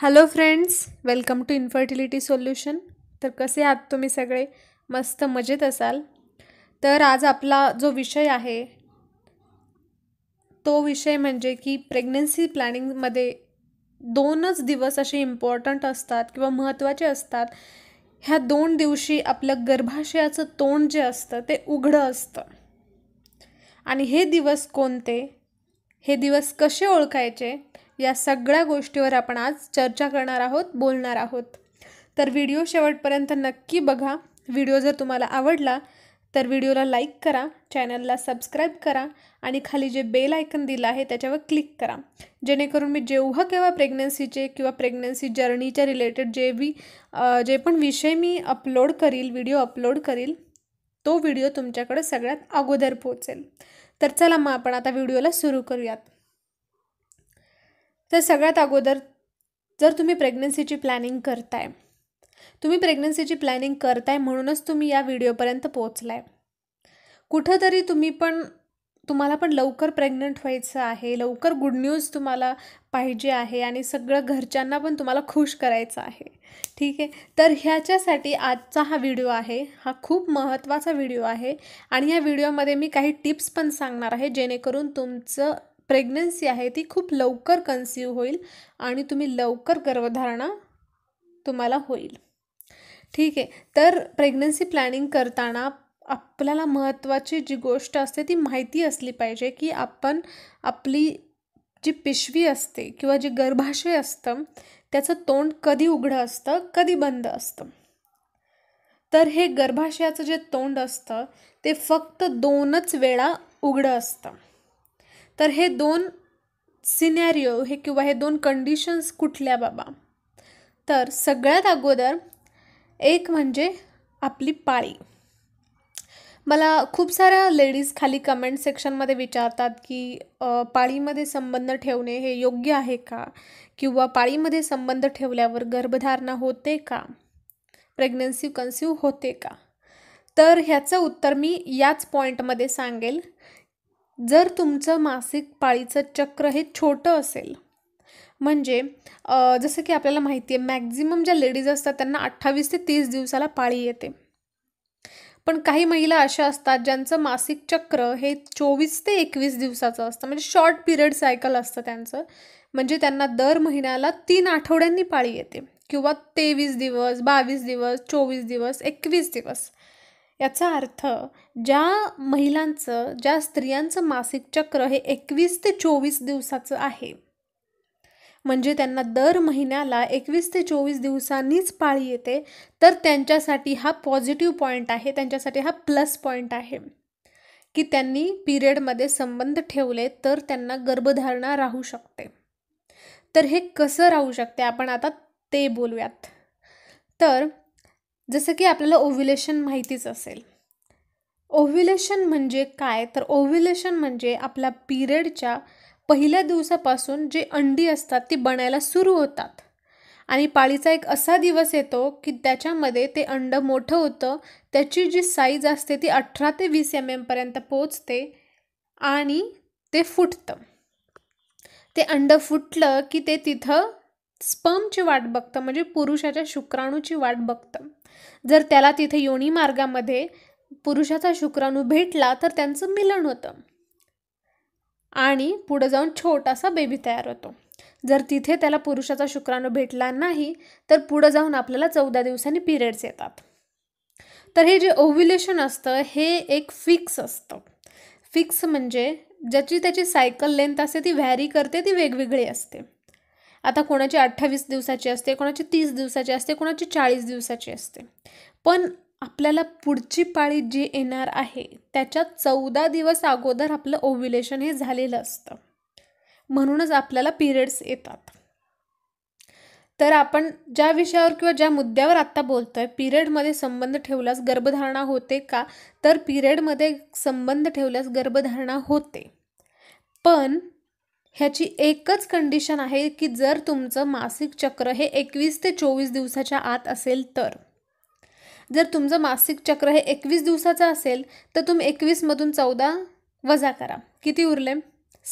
hello friends welcome to infertility solution तर कसे आहात तुम्ही सगळे मस्त मजेत असाल तर आज आपला जो विषय आहे तो विषय म्हणजे की प्रेग्नन्सी प्लॅनिंगमध्ये दोनच दिवस असे इम्पॉर्टंट असतात किंवा महत्त्वाचे असतात ह्या दोन दिवशी आपलं गर्भाशयाचं तोंड जे असतं ते उघडं असतं आणि हे दिवस कोणते हे दिवस कसे ओळखायचे या सगळ्या गोष्टीवर आपण आज चर्चा करणार आहोत बोलणार आहोत तर व्हिडिओ शेवटपर्यंत नक्की बघा व्हिडिओ जर तुम्हाला आवडला तर व्हिडिओला लाईक करा चॅनलला सबस्क्राईब करा आणि खाली जे बेल आयकन दिलं आहे त्याच्यावर क्लिक करा जेणेकरून मी जेव्हा केव्हा प्रेग्नन्सीचे किंवा प्रेग्नन्सी जर्नीच्या रिलेटेड जे बी जे पण विषय मी अपलोड करील व्हिडिओ अपलोड करील तो व्हिडिओ तुमच्याकडे सगळ्यात अगोदर पोहोचेल तर चला मग आपण आता व्हिडिओला सुरू करूयात तर सगळ्यात अगोदर जर तुम्ही प्रेग्नन्सीची प्लॅनिंग करताय तुम्ही प्रेग्नन्सीची प्लॅनिंग करताय म्हणूनच तुम्ही या व्हिडिओपर्यंत पोहोचलाय कुठंतरी तुम्ही पण तुम्हाला पण लवकर प्रेग्नंट व्हायचं आहे लवकर गुड न्यूज तुम्हाला पाहिजे आहे आणि सगळं घरच्यांना पण तुम्हाला खुश करायचं आहे ठीक आहे तर ह्याच्यासाठी आजचा हा व्हिडिओ आहे हा खूप महत्त्वाचा व्हिडिओ आहे आणि या व्हिडिओमध्ये मी काही टिप्स पण सांगणार आहे जेणेकरून तुमचं प्रेग्नन्सी आहे ती खूप लवकर कन्सिव्ह होईल आणि तुम्ही लवकर गर्भधारणा तुम्हाला होईल ठीक आहे तर प्रेग्नन्सी प्लॅनिंग करताना आपल्याला महत्त्वाची जी गोष्ट असते ती माहिती असली पाहिजे की आपण आपली जी पिशवी असते किंवा जी गर्भाशय असतं त्याचं तोंड कधी उघडं असतं कधी बंद असतं तर हे गर्भाशयाचं जे तोंड असतं ते फक्त दोनच वेळा उघडं असतं तर हे दोन सिनॅरिओ हे किंवा हे दोन कंडिशन्स कुठल्या बाबा तर सगळ्यात अगोदर एक म्हणजे आपली पाळी मला खूप साऱ्या लेडीज खाली कमेंट सेक्शनमध्ये विचारतात की पाळीमध्ये संबंध ठेवणे हे योग्य आहे का किंवा पाळीमध्ये संबंध ठेवल्यावर गर्भधारणा होते का प्रेग्नन्सी कन्स्यू होते का तर ह्याचं उत्तर मी याच पॉईंटमध्ये सांगेल जर तुमचं मासिक पाळीचं चक्र हे छोटं असेल म्हणजे जसं की आपल्याला माहिती आहे मॅक्झिमम ज्या लेडीज असतात त्यांना अठ्ठावीस ते तीस दिवसाला पाळी येते पण काही महिला अशा असतात ज्यांचं मासिक चक्र हे चोवीस ते एकवीस दिवसाचं असतं म्हणजे शॉर्ट पिरियड सायकल असतं त्यांचं म्हणजे त्यांना दर महिन्याला तीन आठवड्यांनी पाळी येते किंवा तेवीस दिवस बावीस दिवस चोवीस दिवस एकवीस दिवस याचा अर्थ ज्या महिलांचं ज्या स्त्रियांचं मासिक चक्र हे एकवीस ते चोवीस दिवसाचं आहे म्हणजे त्यांना दर महिन्याला एकवीस ते चोवीस दिवसांनीच पाळी येते तर त्यांच्यासाठी हा पॉझिटिव्ह पॉईंट आहे त्यांच्यासाठी हा प्लस पॉईंट आहे की त्यांनी पिरियडमध्ये संबंध ठेवले तर त्यांना गर्भधारणा राहू शकते तर हे कसं राहू शकते आपण आता ते बोलूयात तर जसं की आपल्याला ओव्ह्युलेशन माहितीच असेल ओव्ह्युलेशन म्हणजे काय तर ओव्ह्युलेशन म्हणजे आपल्या पिरियडच्या पहिल्या दिवसापासून जे अंडी असतात ती बनायला सुरू होतात आणि पाळीचा एक असा दिवस येतो की त्याच्यामध्ये ते अंड मोठं होतं त्याची जी साईज असते ती अठरा ते वीस एम एमपर्यंत पोचते आणि ते फुटतं ते अंड फुटलं की ते तिथं स्पर्मची वाट बघतं म्हणजे पुरुषाच्या शुक्राणूची वाट बघतं जर त्याला तिथे योनी मार्गामध्ये पुरुषाचा शुक्राणू भेटला तर त्यांचं मिलन होतं आणि पुढं जाऊन छोटासा बेबी तयार होतो जर तिथे त्याला पुरुषाचा शुक्राणू भेटला नाही तर पुढं जाऊन आपल्याला चौदा दिवसांनी पिरियड्स येतात तर हे जे ओव्ह्युलेशन असतं हे एक फिक्स असतं फिक्स म्हणजे ज्याची त्याची सायकल लेंथ असते ती व्हॅरी करते ती वेगवेगळी असते आता कोणाची अठ्ठावीस दिवसाची असते कोणाची तीस दिवसाची असते कोणाची चाळीस दिवसाची असते पण आपल्याला पुढची पाळी जी येणार आहे त्याच्या चौदा दिवस अगोदर आपलं ओव्युलेशन हे झालेलं असतं म्हणूनच आपल्याला पिरियड्स येतात तर आपण ज्या विषयावर किंवा ज्या मुद्द्यावर आत्ता बोलतो आहे पिरियडमध्ये संबंध ठेवल्यास गर्भधारणा होते का तर पिरियडमध्ये संबंध ठेवल्यास गर्भधारणा होते पण ह्याची एकच कंडिशन आहे की जर तुमचं मासिक चक्र हे एकवीस ते चोवीस दिवसाच्या आत असेल तर जर तुमचं मासिक चक्र हे एकवीस दिवसाचं असेल तर तुम्ही एकवीसमधून चौदा वजा करा किती उरले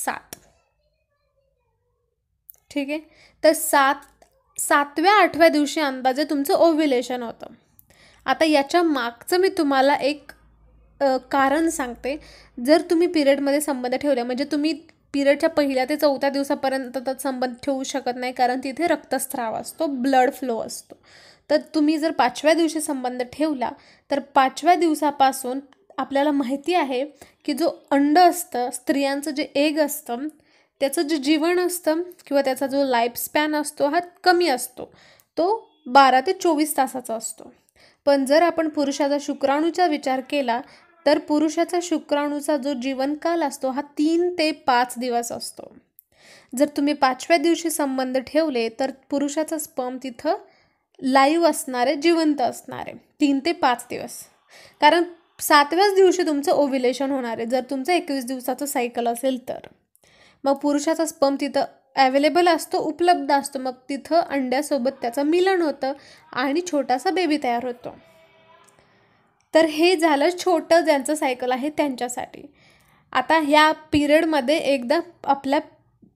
सात ठीक आहे तर सात सातव्या आठव्या दिवशी अंदाजे तुमचं ओव्ह्युलेशन होतं आता याच्या मागचं मी तुम्हाला एक कारण सांगते जर तुम्ही पिरियडमध्ये संबंध ठेवले म्हणजे तुम्ही पिरियडच्या पहिल्या ते चौथ्या दिवसापर्यंत संबंध ठेवू शकत नाही कारण तिथे रक्तस्राव असतो ब्लड फ्लो असतो तर तुम्ही जर पाचव्या दिवशी संबंध ठेवला तर पाचव्या दिवसापासून आपल्याला माहिती आहे की जो अंड असतं स्त्रियांचं जे एग असतं त्याचं जे जीवन असतं किंवा त्याचा जो स्पॅन असतो हा कमी असतो तो बारा ते चोवीस तासाचा असतो पण जर आपण पुरुषाचा शुक्राणूचा विचार केला तर पुरुषाचा शुक्राणूचा जो जीवनकाल असतो हा तीन ते पाच दिवस असतो जर तुम्ही पाचव्या दिवशी संबंध ठेवले तर पुरुषाचा स्पर्म तिथं लाईव्ह असणारे जिवंत असणारे तीन ते पाच दिवस कारण सातव्याच दिवशी तुमचं ओव्हिलेशन होणार आहे जर तुमचं एकवीस दिवसाचं सायकल असेल तर मग पुरुषाचा स्पर्म तिथं ॲवेलेबल असतो उपलब्ध असतो मग तिथं अंड्यासोबत त्याचं मिलन होतं आणि छोटासा बेबी तयार होतो तर हे झालं छोटं ज्यांचं सायकल आहे त्यांच्यासाठी आता ह्या पिरियडमध्ये एकदा आपल्या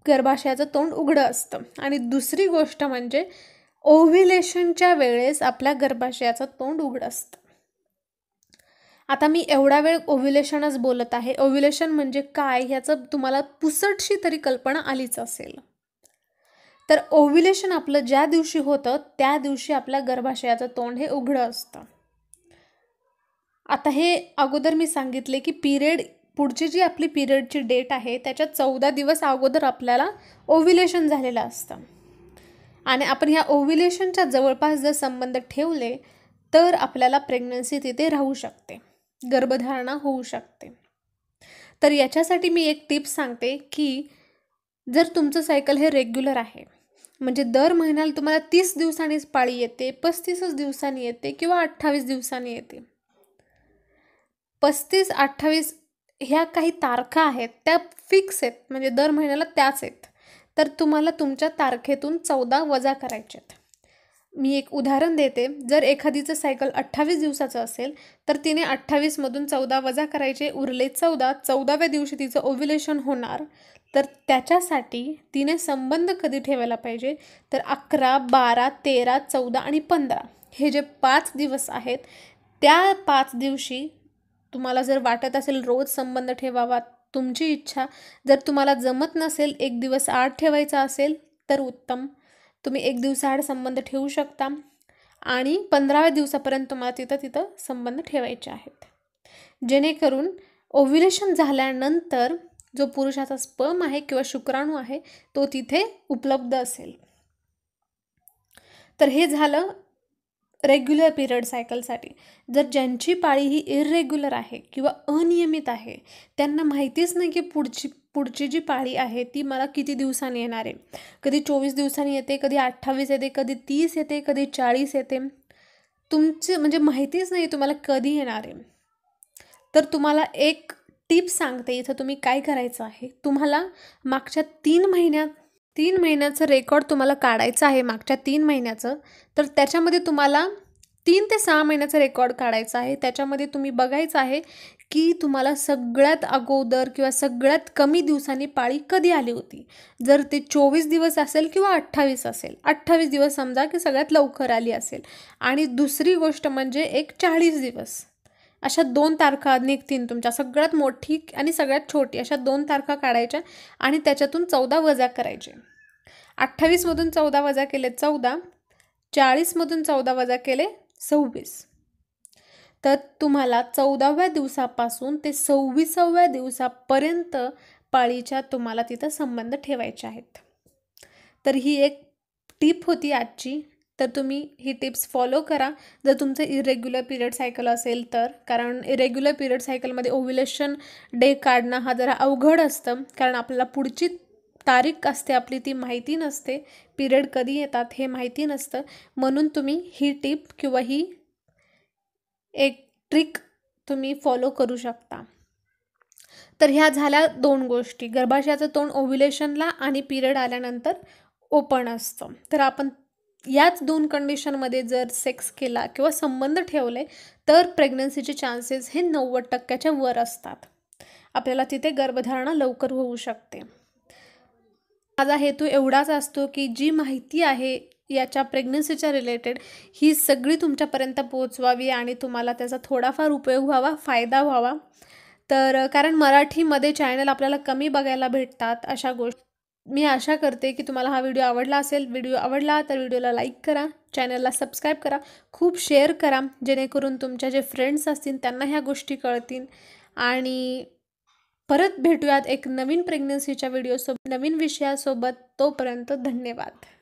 गर्भाशयाचं तोंड उघडं असतं आणि दुसरी गोष्ट म्हणजे ओव्हिलेशनच्या वेळेस आपल्या गर्भाशयाचं तोंड उघडं असतं आता मी एवढा वेळ ओव्ह्युलेशनच बोलत आहे ओव्ह्युलेशन म्हणजे काय ह्याचं तुम्हाला पुसटशी तरी कल्पना आलीच असेल तर ओव्ह्युलेशन आपलं ज्या दिवशी होतं त्या दिवशी आपल्या गर्भाशयाचं तोंड हे उघडं असतं आता हे अगोदर मी सांगितले की पिरियड पुढची जी आपली पिरियडची डेट आहे त्याच्या चौदा दिवस अगोदर आपल्याला ओव्हिलेशन झालेलं असतं आणि आपण ह्या ओव्हिलेशनच्या जवळपास जर संबंध ठेवले तर आपल्याला प्रेग्नन्सी तिथे राहू शकते गर्भधारणा होऊ शकते तर याच्यासाठी मी एक टिप्स सांगते की जर तुमचं सायकल हे रेग्युलर आहे म्हणजे दर महिन्याला तुम्हाला तीस दिवसांनीच पाळी येते पस्तीसच दिवसांनी येते किंवा अठ्ठावीस दिवसांनी येते पस्तीस अठ्ठावीस ह्या काही तारखा आहेत त्या फिक्स आहेत म्हणजे दर महिन्याला त्याच आहेत तर तुम्हाला तुमच्या तारखेतून चौदा वजा करायचे आहेत मी एक उदाहरण देते जर एखादीचं सायकल अठ्ठावीस दिवसाचं असेल तर तिने अठ्ठावीसमधून चौदा वजा करायचे उरले चौदा चौदाव्या दिवशी तिचं ओव्ह्युलेशन होणार तर त्याच्यासाठी तिने संबंध कधी ठेवायला पाहिजे तर अकरा बारा तेरा चौदा आणि पंधरा हे जे पाच दिवस आहेत त्या पाच दिवशी तुम्हाला जर वाटत असेल रोज संबंध ठेवावा तुमची इच्छा जर तुम्हाला जमत नसेल एक दिवस आड ठेवायचा असेल तर उत्तम तुम्ही एक दिवसाआड संबंध ठेवू शकता आणि पंधराव्या दिवसापर्यंत तुम्हाला तिथं तिथं संबंध ठेवायचे आहेत जेणेकरून ओव्ह्युलेशन झाल्यानंतर जो पुरुषाचा स्पर्म आहे किंवा शुक्राणू आहे तो तिथे उपलब्ध असेल तर हे झालं रेग्युलर पिरियड सायकलसाठी जर ज्यांची पाळी ही इरेग्युलर आहे किंवा अनियमित आहे त्यांना माहितीच नाही की पुढची पुढची जी पाळी आहे ती मला किती दिवसांनी येणार आहे कधी चोवीस दिवसांनी येते कधी अठ्ठावीस येते कधी तीस येते कधी चाळीस येते तुमचे म्हणजे माहितीच नाही तुम्हाला कधी येणार आहे तर तुम्हाला एक टिप सांगते इथं तुम्ही काय करायचं आहे तुम्हाला मागच्या तीन महिन्यात तीन महिन्याचं रेकॉर्ड तुम्हाला काढायचं आहे मागच्या तीन महिन्याचं तर त्याच्यामध्ये तुम्हाला तीन ते सहा महिन्याचा रेकॉर्ड काढायचा आहे त्याच्यामध्ये तुम्ही बघायचं आहे की तुम्हाला सगळ्यात अगोदर किंवा सगळ्यात कमी दिवसांनी पाळी कधी आली होती जर ते चोवीस दिवस असेल किंवा अठ्ठावीस असेल अठ्ठावीस दिवस समजा की सगळ्यात लवकर आली असेल आणि दुसरी गोष्ट म्हणजे एक चाळीस दिवस अशा दोन तारखा निघतील तुमच्या सगळ्यात मोठी आणि सगळ्यात छोटी अशा दोन तारखा काढायच्या आणि त्याच्यातून चौदा वजा करायचे अठ्ठावीसमधून चौदा वजा केले चौदा चाळीसमधून चौदा वजा केले सव्वीस तर तुम्हाला चौदाव्या दिवसापासून ते सव्वीसाव्या दिवसापर्यंत पाळीच्या तुम्हाला तिथं संबंध ठेवायचे आहेत तर ही एक टीप होती आजची तर तुम्ही ही टिप्स फॉलो करा जर तुमचं इरेग्युलर पिरियड सायकल असेल तर कारण इरेग्युलर पिरियड सायकलमध्ये ओव्युलेशन डे काढणं हा जरा अवघड असतं कारण आपल्याला पुढची तारीख असते आपली ती माहिती नसते पिरियड कधी येतात हे माहिती नसतं म्हणून तुम्ही ही टिप किंवा ही एक ट्रिक तुम्ही फॉलो करू शकता तर ह्या झाल्या दोन गोष्टी गर्भाशयाचं तोंड ओव्युलेशनला आणि पिरियड आल्यानंतर ओपन असतं तर आपण याच दोन कंडिशनमध्ये जर सेक्स केला किंवा संबंध ठेवले तर प्रेग्नन्सीचे चान्सेस हे नव्वद टक्क्याच्या वर असतात आपल्याला तिथे गर्भधारणा लवकर होऊ शकते माझा हेतू एवढाच असतो की जी माहिती आहे याच्या प्रेग्नन्सीच्या रिलेटेड ही सगळी तुमच्यापर्यंत पोहोचवावी आणि तुम्हाला त्याचा थोडाफार उपयोग व्हावा फायदा व्हावा तर कारण मराठीमध्ये चॅनल आपल्याला कमी बघायला भेटतात अशा गोष्टी मी आशा करते की तुम्हाला हा व्हिडिओ आवडला असेल व्हिडिओ आवडला तर व्हिडिओला लाईक करा चॅनलला सबस्क्राईब करा खूप शेअर करा जेणेकरून तुमच्या जे फ्रेंड्स असतील त्यांना ह्या गोष्टी कळतील आणि परत भेटूयात एक नवीन प्रेग्नन्सीच्या व्हिडिओसोबत नवीन विषयासोबत तोपर्यंत धन्यवाद